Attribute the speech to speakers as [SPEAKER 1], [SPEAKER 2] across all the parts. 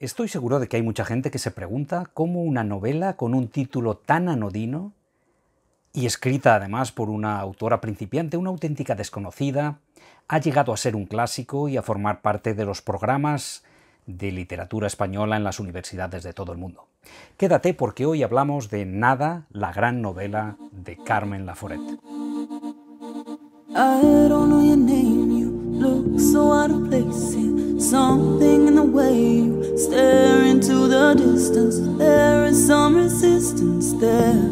[SPEAKER 1] Estoy seguro de que hay mucha gente que se pregunta cómo una novela con un título tan anodino, y escrita además por una autora principiante, una auténtica desconocida, ha llegado a ser un clásico y a formar parte de los programas de literatura española en las universidades de todo el mundo. Quédate porque hoy hablamos de Nada, la gran novela de Carmen Laforet. look so out of place here. Something in the way you stare into the distance. There is some resistance there.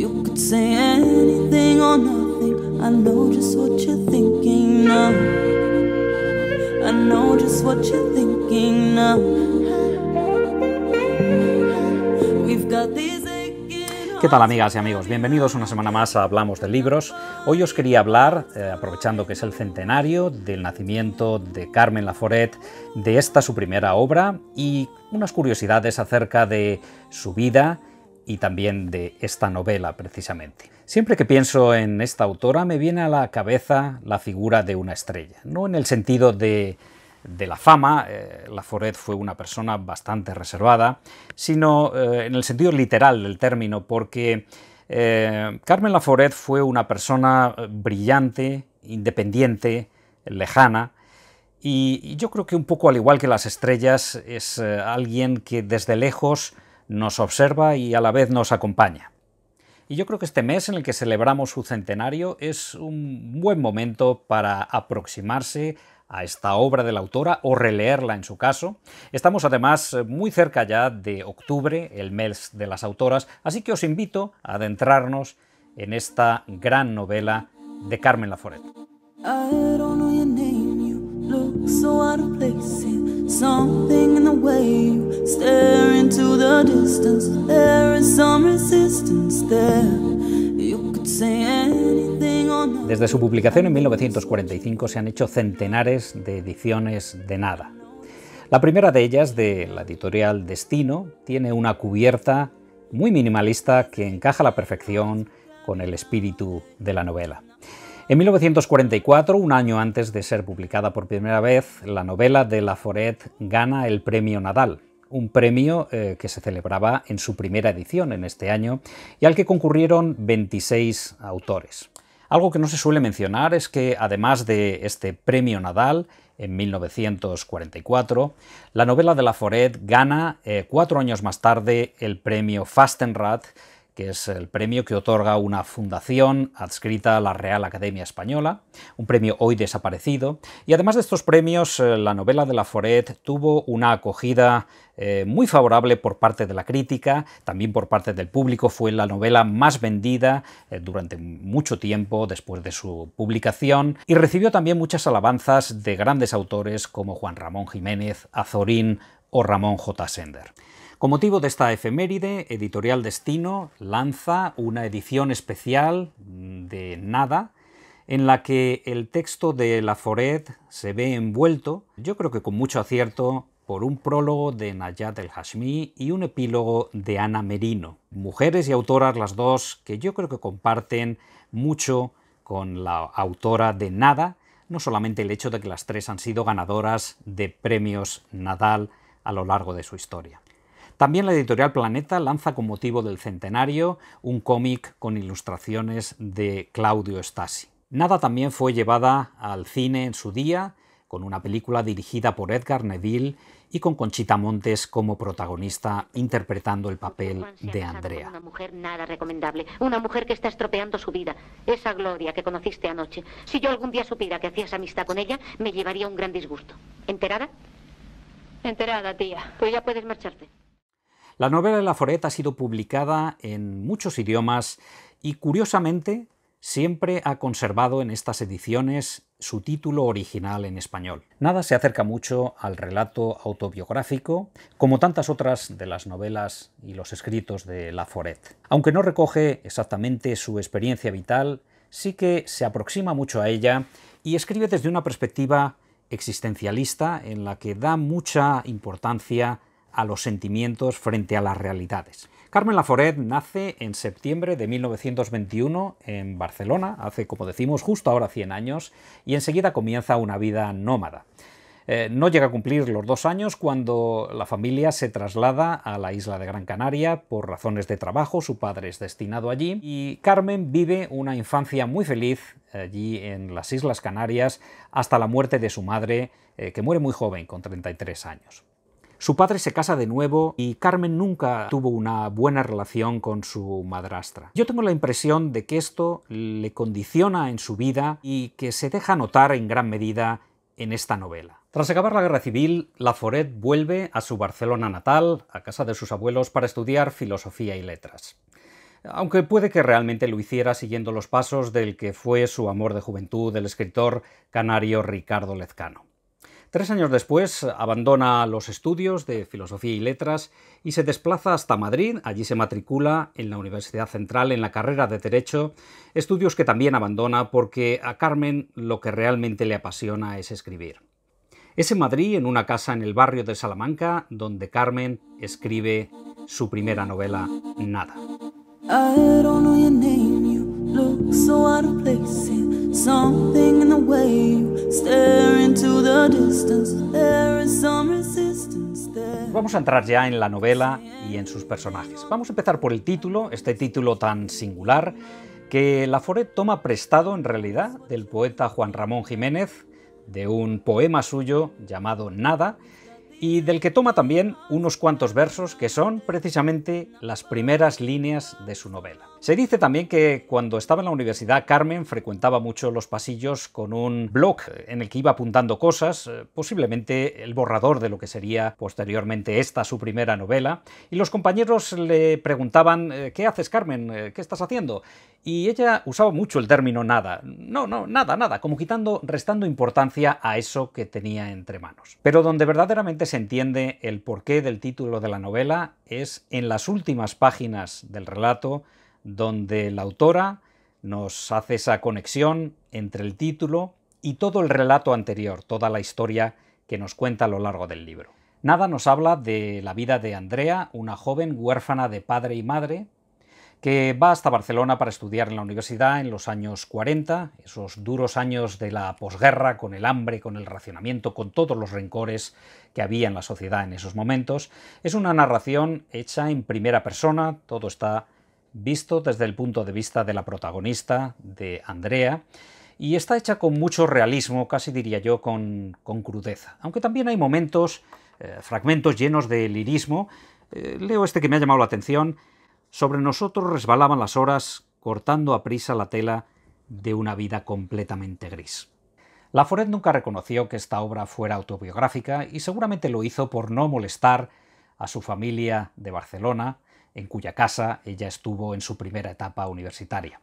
[SPEAKER 1] You could say anything or nothing. I know just what you're thinking now. I know just what you're thinking now. We've got these. ¿Qué tal amigas y amigos? Bienvenidos una semana más a Hablamos de Libros. Hoy os quería hablar, eh, aprovechando que es el centenario del nacimiento de Carmen Laforet, de esta su primera obra y unas curiosidades acerca de su vida y también de esta novela precisamente. Siempre que pienso en esta autora me viene a la cabeza la figura de una estrella, no en el sentido de de la fama, eh, Laforet fue una persona bastante reservada, sino eh, en el sentido literal del término, porque eh, Carmen Laforet fue una persona eh, brillante, independiente, lejana, y, yo creo que un poco al igual que las estrellas, es alguien que desde lejos nos observa y a la vez nos acompaña. Y yo creo que este mes en el que celebramos su centenario es un buen momento para aproximarse a esta obra de la autora o releerla en su caso. Estamos además eh, muy cerca ya de octubre, el mes de las autoras, así que os invito a adentrarnos en esta gran novela de Carmen Laforet. Desde su publicación en 1945 se han hecho centenares de ediciones de nada. La primera de ellas, de la editorial Destino, tiene una cubierta muy minimalista que encaja a la perfección con el espíritu de la novela. En 1944, un año antes de ser publicada por primera vez, la novela de Laforet gana el premio Nadal, un premio eh, que se celebraba en su primera edición en este año y al que concurrieron 26 autores. Algo que no se suele mencionar es que además de este premio Nadal, en 1944, la novela de La Foret gana eh, cuatro años más tarde el premio Fastenrath que es el premio que otorga una fundación adscrita a la Real Academia Española, un premio hoy desaparecido. Y además de estos premios, eh, la novela de la Laforet tuvo una acogida eh, muy favorable por parte de la crítica, también por parte del público. Fue la novela más vendida eh, durante mucho tiempo después de su publicación y recibió también muchas alabanzas de grandes autores como Juan Ramón Jiménez, Azorín o Ramón J. Sender. Con motivo de esta efeméride, Editorial Destino lanza una edición especial de Nada, en la que el texto de la foret se ve envuelto, yo creo que con mucho acierto, por un prólogo de Nayat el Hashmi y un epílogo de Ana Merino. Mujeres y autoras las dos que yo creo que comparten mucho con la autora de Nada, no solamente el hecho de que las tres han sido ganadoras de premios Nadal a lo largo de su historia. También la editorial Planeta lanza con motivo del centenario un cómic con ilustraciones de Claudio Stasi. Nada también fue llevada al cine en su día, con una película dirigida por Edgar Neville y con Conchita Montes como protagonista interpretando el papel de Andrea. Una mujer nada recomendable, una mujer que está estropeando su vida, esa Gloria que conociste anoche. Si yo algún día supiera que hacías amistad con ella, me llevaría un gran disgusto. ¿Enterada? Enterada, tía. Pues ya puedes marcharte. La novela de Laforet ha sido publicada en muchos idiomas y, curiosamente, siempre ha conservado en estas ediciones su título original en español. Nada se acerca mucho al relato autobiográfico, como tantas otras de las novelas y los escritos de La Foret. Aunque no recoge exactamente su experiencia vital, sí que se aproxima mucho a ella y escribe desde una perspectiva existencialista en la que da mucha importancia a los sentimientos frente a las realidades. Carmen Laforet nace en septiembre de 1921 en Barcelona, hace, como decimos, justo ahora 100 años, y enseguida comienza una vida nómada. Eh, no llega a cumplir los dos años cuando la familia se traslada a la isla de Gran Canaria por razones de trabajo, su padre es destinado allí y Carmen vive una infancia muy feliz allí en las Islas Canarias hasta la muerte de su madre, eh, que muere muy joven, con 33 años. Su padre se casa de nuevo y Carmen nunca tuvo una buena relación con su madrastra. Yo tengo la impresión de que esto le condiciona en su vida y que se deja notar en gran medida en esta novela. Tras acabar la guerra civil, Laforet vuelve a su Barcelona natal, a casa de sus abuelos, para estudiar filosofía y letras. Aunque puede que realmente lo hiciera siguiendo los pasos del que fue su amor de juventud, el escritor canario Ricardo Lezcano. Tres años después abandona los estudios de Filosofía y Letras y se desplaza hasta Madrid. Allí se matricula en la Universidad Central en la carrera de Derecho, estudios que también abandona porque a Carmen lo que realmente le apasiona es escribir. Es en Madrid, en una casa en el barrio de Salamanca, donde Carmen escribe su primera novela, Nada. Vamos a entrar ya en la novela y en sus personajes. Vamos a empezar por el título, este título tan singular, que Laforet toma prestado en realidad del poeta Juan Ramón Jiménez, de un poema suyo llamado Nada, y del que toma también unos cuantos versos que son precisamente las primeras líneas de su novela. Se dice también que cuando estaba en la universidad Carmen frecuentaba mucho los pasillos con un blog en el que iba apuntando cosas, eh, posiblemente el borrador de lo que sería posteriormente esta su primera novela, y los compañeros le preguntaban eh, ¿qué haces Carmen? Eh, ¿qué estás haciendo? Y ella usaba mucho el término nada, no, no, nada, nada, como quitando, restando importancia a eso que tenía entre manos. Pero donde verdaderamente se entiende el porqué del título de la novela es en las últimas páginas del relato, donde la autora nos hace esa conexión entre el título y todo el relato anterior, toda la historia que nos cuenta a lo largo del libro. Nada nos habla de la vida de Andrea, una joven huérfana de padre y madre, que va hasta Barcelona para estudiar en la universidad en los años 40, esos duros años de la posguerra, con el hambre, con el racionamiento, con todos los rencores que había en la sociedad en esos momentos. Es una narración hecha en primera persona, todo está visto desde el punto de vista de la protagonista, de Andrea, y está hecha con mucho realismo, casi diría yo, con, crudeza. Aunque también hay momentos, eh, fragmentos llenos de lirismo. Eh, leo este que me ha llamado la atención. Sobre nosotros resbalaban las horas, cortando a prisa la tela de una vida completamente gris. Laforet nunca reconoció que esta obra fuera autobiográfica y seguramente lo hizo por no molestar a su familia de Barcelona, en cuya casa ella estuvo en su primera etapa universitaria.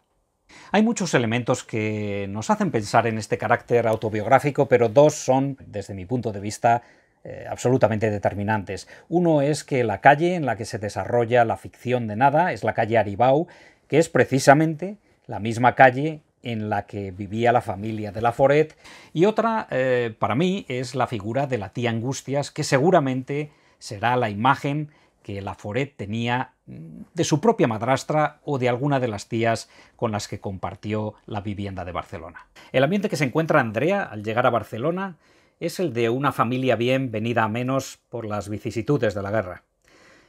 [SPEAKER 1] Hay muchos elementos que nos hacen pensar en este carácter autobiográfico, pero dos son, desde mi punto de vista, eh, absolutamente determinantes. Uno es que la calle en la que se desarrolla la ficción de nada es la calle Aribau, que es precisamente la misma calle en la que vivía la familia de la Laforet, y otra, eh, para mí, es la figura de la tía Angustias, que seguramente será la imagen que la Foret tenía mm, de su propia madrastra o de alguna de las tías con las que compartió la vivienda de Barcelona. El ambiente que se encuentra Andrea al llegar a Barcelona es el de una familia bien venida a menos por las vicisitudes de la guerra.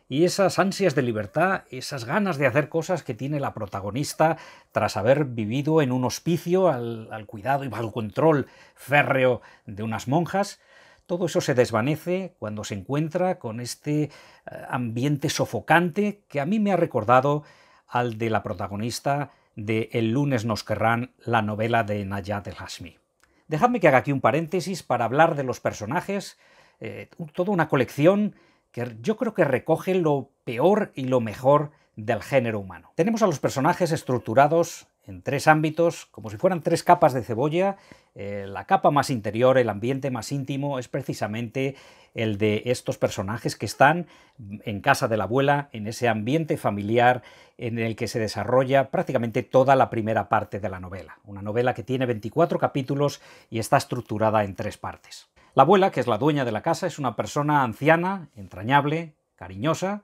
[SPEAKER 1] Y esas ansias de libertad, esas ganas de hacer cosas que tiene la protagonista tras haber vivido en un hospicio al, al cuidado y bajo control férreo de unas monjas, todo eso se desvanece cuando se encuentra con este eh, ambiente sofocante que a mí me ha recordado al de la protagonista de El lunes nos querrán, la novela de Nayat el Hashmi. Dejadme que haga aquí un paréntesis para hablar de los personajes, eh, toda una colección que yo creo que recoge lo peor y lo mejor del género humano. Tenemos a los personajes estructurados en tres ámbitos, como si fueran tres capas de cebolla. Eh, la capa más interior, el ambiente más íntimo, es precisamente el de estos personajes que están en casa de la abuela, en ese ambiente familiar en el que se desarrolla prácticamente toda la primera parte de la novela. Una novela que tiene 24 capítulos y está estructurada en tres partes. La abuela, que es la dueña de la casa, es una persona anciana, entrañable, cariñosa,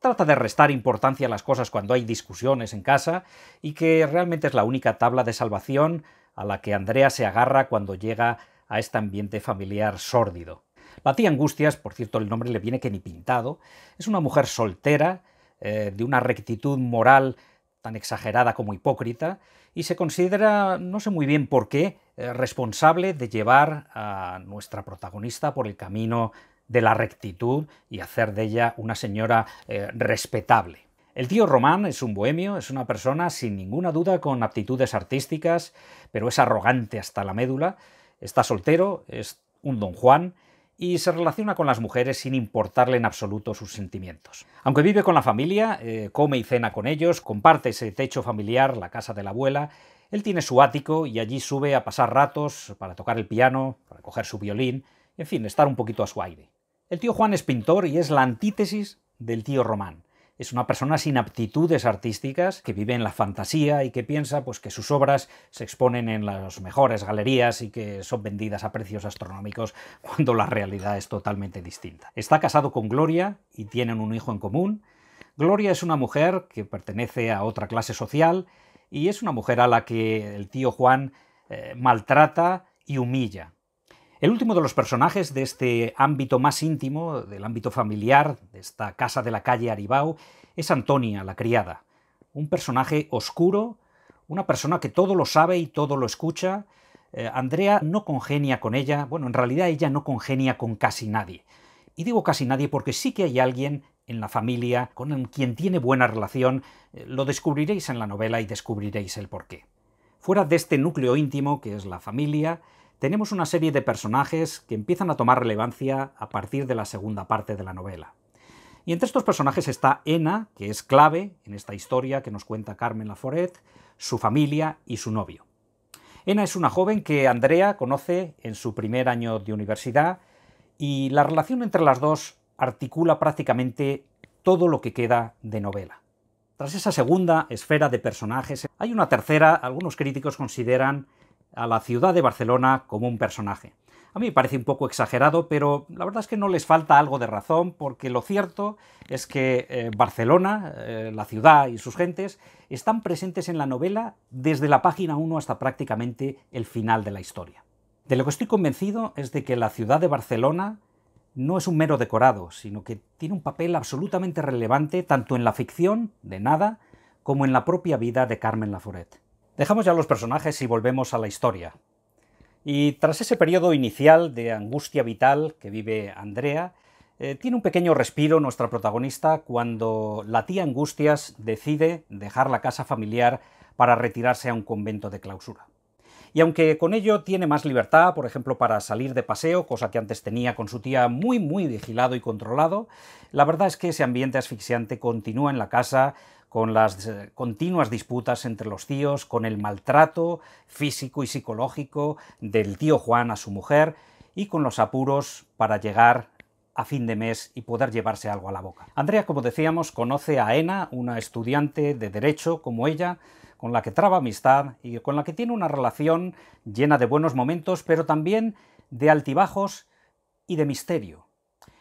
[SPEAKER 1] trata de restar importancia a las cosas cuando hay discusiones en casa y que realmente es la única tabla de salvación a la que Andrea se agarra cuando llega a este ambiente familiar sórdido. La tía Angustias, por cierto el nombre le viene que ni pintado, es una mujer soltera, eh, de una rectitud moral tan exagerada como hipócrita, y se considera, no sé muy bien por qué, eh, responsable de llevar a nuestra protagonista por el camino de la rectitud y hacer de ella una señora eh, respetable. El tío Román es un bohemio, es una persona sin ninguna duda con aptitudes artísticas, pero es arrogante hasta la médula, está soltero, es un don Juan y se relaciona con las mujeres sin importarle en absoluto sus sentimientos. Aunque vive con la familia, eh, come y cena con ellos, comparte ese techo familiar, la casa de la abuela, él tiene su ático y allí sube a pasar ratos para tocar el piano, para coger su violín, en fin, estar un poquito a su aire. El tío Juan es pintor y es la antítesis del tío Román. Es una persona sin aptitudes artísticas, que vive en la fantasía y que piensa pues, que sus obras se exponen en las mejores galerías y que son vendidas a precios astronómicos cuando la realidad es totalmente distinta. Está casado con Gloria y tienen un hijo en común. Gloria es una mujer que pertenece a otra clase social y es una mujer a la que el tío Juan eh, maltrata y humilla. El último de los personajes de este ámbito más íntimo, del ámbito familiar, de esta casa de la calle Aribau, es Antonia, la criada. Un personaje oscuro, una persona que todo lo sabe y todo lo escucha. Eh, Andrea no congenia con ella, bueno, en realidad ella no congenia con casi nadie. Y digo casi nadie porque sí que hay alguien en la familia con quien tiene buena relación, eh, lo descubriréis en la novela y descubriréis el porqué. Fuera de este núcleo íntimo que es la familia, tenemos una serie de personajes que empiezan a tomar relevancia a partir de la segunda parte de la novela. Y entre estos personajes está Ena, que es clave en esta historia que nos cuenta Carmen Laforet, su familia y su novio. Ena es una joven que Andrea conoce en su primer año de universidad y la relación entre las dos articula prácticamente todo lo que queda de novela. Tras esa segunda esfera de personajes hay una tercera, algunos críticos consideran a la ciudad de Barcelona como un personaje. A mí me parece un poco exagerado, pero la verdad es que no les falta algo de razón, porque lo cierto es que eh, Barcelona, eh, la ciudad y sus gentes, están presentes en la novela desde la página 1 hasta prácticamente el final de la historia. De lo que estoy convencido es de que la ciudad de Barcelona no es un mero decorado, sino que tiene un papel absolutamente relevante tanto en la ficción, de nada, como en la propia vida de Carmen Laforet. Dejamos ya los personajes y volvemos a la historia. Y tras ese periodo inicial de angustia vital que vive Andrea, eh, tiene un pequeño respiro nuestra protagonista cuando la tía Angustias decide dejar la casa familiar para retirarse a un convento de clausura. Y aunque con ello tiene más libertad, por ejemplo, para salir de paseo, cosa que antes tenía con su tía muy, muy vigilado y controlado, la verdad es que ese ambiente asfixiante continúa en la casa con las eh, continuas disputas entre los tíos, con el maltrato físico y psicológico del tío Juan a su mujer y con los apuros para llegar a fin de mes y poder llevarse algo a la boca. Andrea, como decíamos, conoce a Ena, una estudiante de derecho como ella, con la que traba amistad y con la que tiene una relación llena de buenos momentos, pero también de altibajos y de misterio.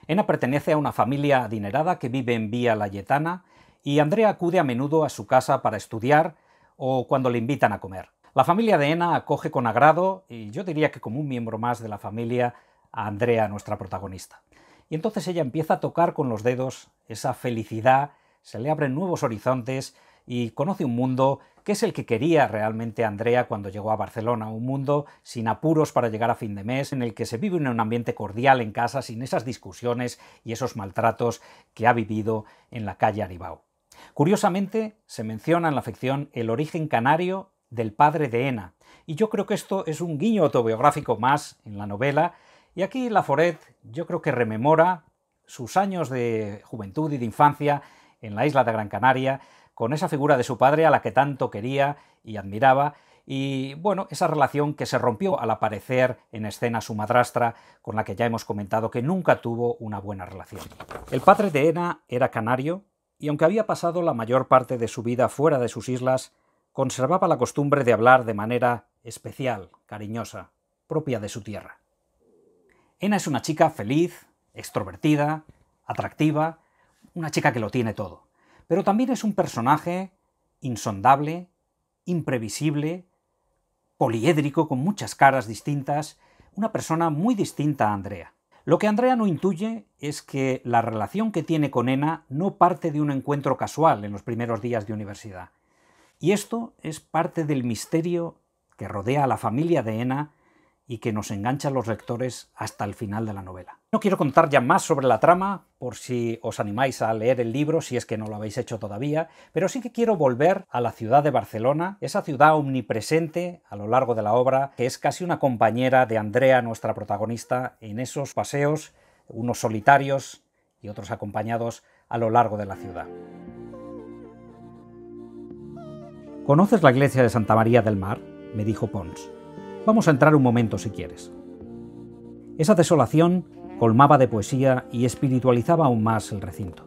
[SPEAKER 1] Ena pertenece a una familia adinerada que vive en Vía Layetana y Andrea acude a menudo a su casa para estudiar o cuando le invitan a comer. La familia de Ena acoge con agrado, y yo diría que como un miembro más de la familia, a Andrea, nuestra protagonista. Y entonces ella empieza a tocar con los dedos esa felicidad, se le abren nuevos horizontes y conoce un mundo que es el que quería realmente Andrea cuando llegó a Barcelona, un mundo sin apuros para llegar a fin de mes, en el que se vive en un ambiente cordial en casa, sin esas discusiones y esos maltratos que ha vivido en la calle Aribao. Curiosamente, se menciona en la ficción el origen canario del padre de Ena, y yo creo que esto es un guiño autobiográfico más en la novela, y aquí Laforet yo creo que rememora sus años de juventud y de infancia en la isla de Gran Canaria, con esa figura de su padre a la que tanto quería y admiraba, y bueno, esa relación que se rompió al aparecer en escena su madrastra, con la que ya hemos comentado que nunca tuvo una buena relación. El padre de Ena era canario, y aunque había pasado la mayor parte de su vida fuera de sus islas, conservaba la costumbre de hablar de manera especial, cariñosa, propia de su tierra. Ena es una chica feliz, extrovertida, atractiva, una chica que lo tiene todo, pero también es un personaje insondable, imprevisible, poliédrico, con muchas caras distintas, una persona muy distinta a Andrea. Lo que Andrea no intuye es que la relación que tiene con Ena no parte de un encuentro casual en los primeros días de universidad. Y esto es parte del misterio que rodea a la familia de Ena y que nos enganchan los lectores hasta el final de la novela. No quiero contar ya más sobre la trama, por si os animáis a leer el libro, si es que no lo habéis hecho todavía, pero sí que quiero volver a la ciudad de Barcelona, esa ciudad omnipresente a lo largo de la obra, que es casi una compañera de Andrea, nuestra protagonista, en esos paseos, unos solitarios y otros acompañados a lo largo de la ciudad. ¿Conoces la iglesia de Santa María del Mar? me dijo Pons. Vamos a entrar un momento si quieres. Esa desolación colmaba de poesía y espiritualizaba aún más el recinto.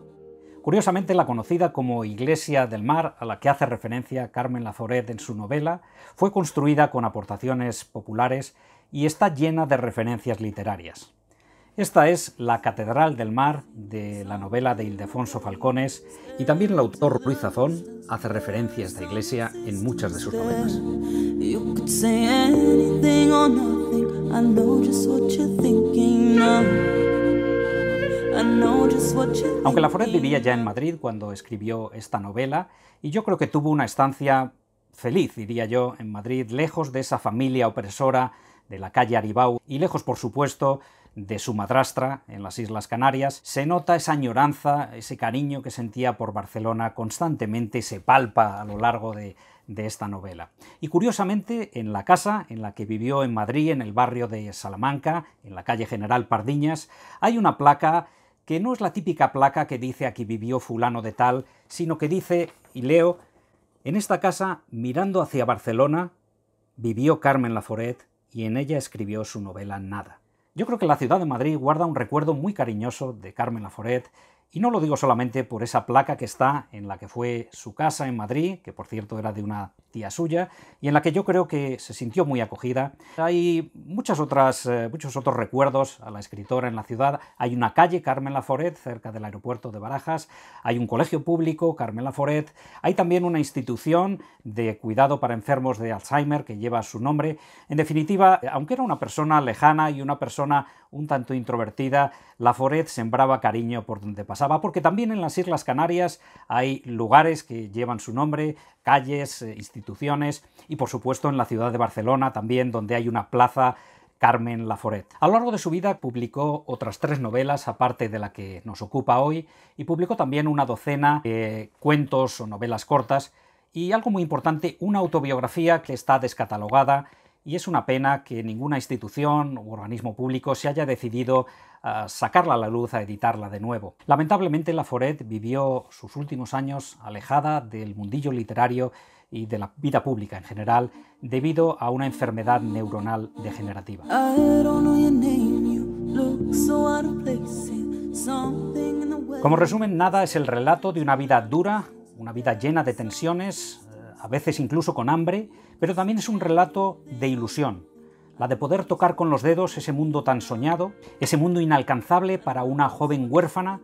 [SPEAKER 1] Curiosamente, la conocida como Iglesia del Mar, a la que hace referencia Carmen Lazoret en su novela, fue construida con aportaciones populares y está llena de referencias literarias. Esta es La Catedral del Mar de la novela de Ildefonso Falcones y también el autor Ruiz Azón hace referencias a esta iglesia en muchas de sus novelas. Aunque Laforet vivía ya en Madrid cuando escribió esta novela y yo creo que tuvo una estancia feliz, diría yo, en Madrid, lejos de esa familia opresora de la calle Aribau y lejos, por supuesto, de su madrastra en las Islas Canarias, se nota esa añoranza, ese cariño que sentía por Barcelona constantemente, se palpa a lo largo de, de esta novela. Y curiosamente, en la casa en la que vivió en Madrid, en el barrio de Salamanca, en la calle General Pardiñas, hay una placa que no es la típica placa que dice aquí vivió fulano de tal, sino que dice, y leo, en esta casa, mirando hacia Barcelona, vivió Carmen Laforet y en ella escribió su novela Nada. Yo creo que la ciudad de Madrid guarda un recuerdo muy cariñoso de Carmen Laforet y no lo digo solamente por esa placa que está en la que fue su casa en Madrid, que por cierto era de una tía suya, y en la que yo creo que se sintió muy acogida. Hay muchas otras, eh, muchos otros recuerdos a la escritora en la ciudad. Hay una calle, Carmen Laforet, cerca del aeropuerto de Barajas. Hay un colegio público, Carmen Laforet. Hay también una institución de cuidado para enfermos de Alzheimer que lleva su nombre. En definitiva, aunque era una persona lejana y una persona un tanto introvertida, Laforet sembraba cariño por donde pasaba, porque también en las Islas Canarias hay lugares que llevan su nombre, calles, eh, instituciones, y por supuesto en la ciudad de Barcelona también, donde hay una plaza Carmen Laforet. A lo largo de su vida publicó otras tres novelas, aparte de la que nos ocupa hoy, y publicó también una docena de cuentos o novelas cortas, y algo muy importante, una autobiografía que está descatalogada y es una pena que ninguna institución u organismo público se haya decidido a ah, sacarla a la luz, a editarla de nuevo. Lamentablemente, la foret vivió sus últimos años alejada del mundillo literario y de la vida pública en general debido a una enfermedad neuronal degenerativa. Como resumen, nada es el relato de una vida dura, una vida llena de tensiones, a veces incluso con hambre, pero también es un relato de ilusión, la de poder tocar con los dedos ese mundo tan soñado, ese mundo inalcanzable para una joven huérfana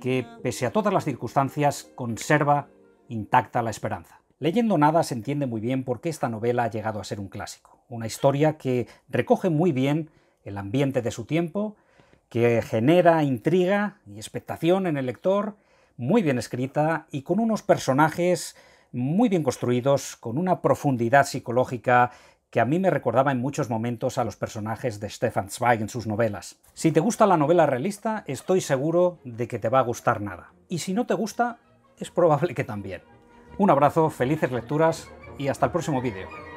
[SPEAKER 1] que, pese a todas las circunstancias, conserva intacta la esperanza. Leyendo nada se entiende muy bien por qué esta novela ha llegado a ser un clásico, una historia que recoge muy bien el ambiente de su tiempo, que genera intriga y expectación en el lector, muy bien escrita y con unos personajes muy bien construidos, con una profundidad psicológica que a mí me recordaba en muchos momentos a los personajes de Stefan Zweig en sus novelas. Si te gusta la novela realista, estoy seguro de que te va a gustar nada. Y si no te gusta, es probable que también. Un abrazo, felices lecturas y hasta el próximo vídeo.